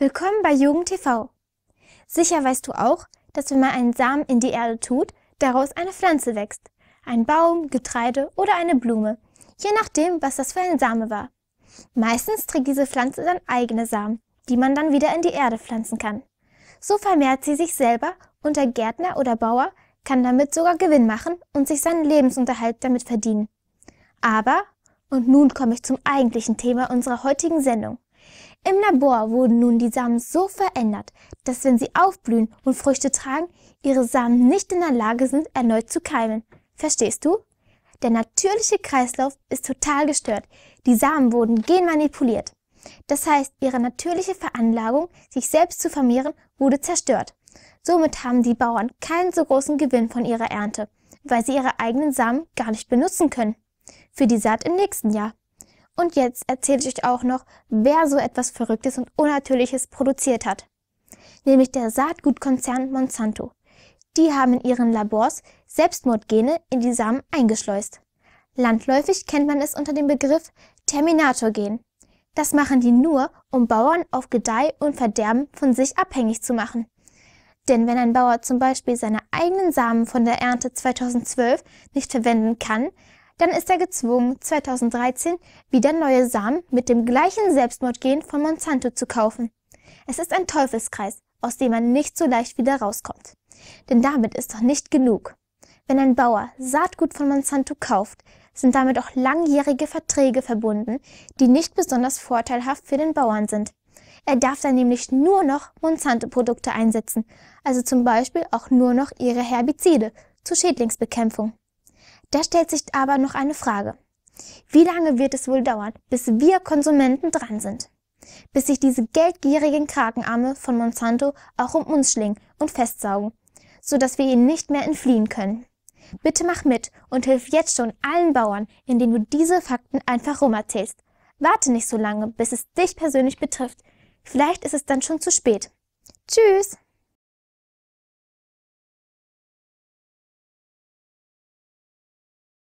Willkommen bei JugendTV. Sicher weißt du auch, dass wenn man einen Samen in die Erde tut, daraus eine Pflanze wächst. Ein Baum, Getreide oder eine Blume. Je nachdem, was das für ein Same war. Meistens trägt diese Pflanze dann eigene Samen, die man dann wieder in die Erde pflanzen kann. So vermehrt sie sich selber und der Gärtner oder Bauer kann damit sogar Gewinn machen und sich seinen Lebensunterhalt damit verdienen. Aber, und nun komme ich zum eigentlichen Thema unserer heutigen Sendung. Im Labor wurden nun die Samen so verändert, dass wenn sie aufblühen und Früchte tragen, ihre Samen nicht in der Lage sind, erneut zu keimen. Verstehst du? Der natürliche Kreislauf ist total gestört. Die Samen wurden genmanipuliert. Das heißt, ihre natürliche Veranlagung, sich selbst zu vermehren, wurde zerstört. Somit haben die Bauern keinen so großen Gewinn von ihrer Ernte, weil sie ihre eigenen Samen gar nicht benutzen können. Für die Saat im nächsten Jahr. Und jetzt erzähle ich euch auch noch, wer so etwas Verrücktes und Unnatürliches produziert hat. Nämlich der Saatgutkonzern Monsanto. Die haben in ihren Labors Selbstmordgene in die Samen eingeschleust. Landläufig kennt man es unter dem Begriff Terminator-Gen. Das machen die nur, um Bauern auf Gedeih und Verderben von sich abhängig zu machen. Denn wenn ein Bauer zum Beispiel seine eigenen Samen von der Ernte 2012 nicht verwenden kann, dann ist er gezwungen, 2013 wieder neue Samen mit dem gleichen Selbstmordgen von Monsanto zu kaufen. Es ist ein Teufelskreis, aus dem man nicht so leicht wieder rauskommt. Denn damit ist doch nicht genug. Wenn ein Bauer Saatgut von Monsanto kauft, sind damit auch langjährige Verträge verbunden, die nicht besonders vorteilhaft für den Bauern sind. Er darf dann nämlich nur noch Monsanto-Produkte einsetzen, also zum Beispiel auch nur noch ihre Herbizide zur Schädlingsbekämpfung. Da stellt sich aber noch eine Frage. Wie lange wird es wohl dauern, bis wir Konsumenten dran sind? Bis sich diese geldgierigen Krakenarme von Monsanto auch um uns schlingen und festsaugen, sodass wir ihnen nicht mehr entfliehen können. Bitte mach mit und hilf jetzt schon allen Bauern, indem du diese Fakten einfach rumerzählst. Warte nicht so lange, bis es dich persönlich betrifft. Vielleicht ist es dann schon zu spät. Tschüss!